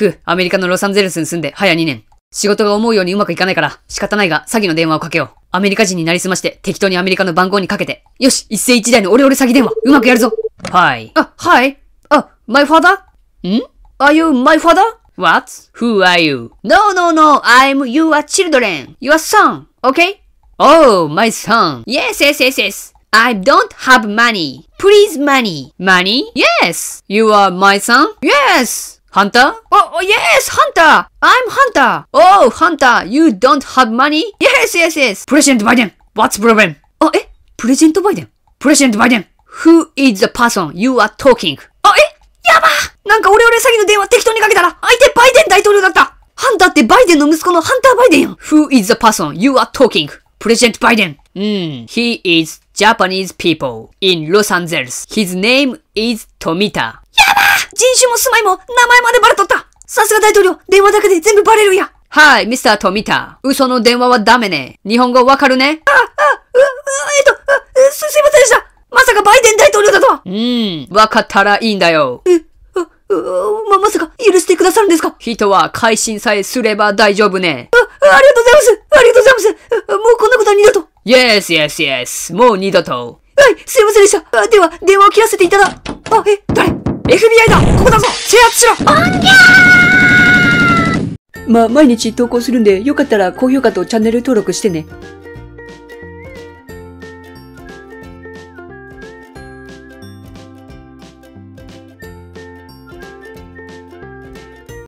ふアメリカのロサンゼルスに住んで早2年。仕事が思うようにうまくいかないから、仕方ないが詐欺の電話をかけよう。アメリカ人になりすまして、適当にアメリカの番号にかけて。よし一世一代のオレオレ詐欺電話うまくやるぞはい。あ、はい。あ、my father? ん ?Are you my father? What? Who are you? No, no, no, I'm your children. Your son, okay? Oh, my son. Yes, yes, yes, yes. I don't have money. Please money. Money? Yes. You are my son? Yes. ハンター e r Oh, yes, Hunter! I'm Hunter! Oh, Hunter, you don't have money? Yes, yes, yes! President Biden, what's problem? あ、え ?President Biden? President Biden, who is the person you are talking? あ、えやばなんかオレオレ詐欺の電話適当にかけたら相手バイデン大統領だったハンターってバイデンの息子のハンターバイデンやん !Who is the person you are talking? President Biden. Mm, he is Japanese people in Los Angeles. His name is Tomita. 種も住まいも名前までバレとったさすが大統領、電話だけで全部バレるやはい、ミスター富田。嘘の電話はダメね。日本語わかるねあ、あ、う、う、えっと、あす、すいませんでしたまさかバイデン大統領だとはうん、わかったらいいんだよ。え、あ、う、ま、まさか許してくださるんですか人は改心さえすれば大丈夫ね。あ、ありがとうございますありがとうございますもうこんなことは二度と !Yes, yes, yes. もう二度と。はい、すいませんでした。では、電話を切らせていただ。あ、え、誰 FBI だここだぞ制圧しろまあ、毎日投稿するんで、よかったら高評価とチャンネル登録してね。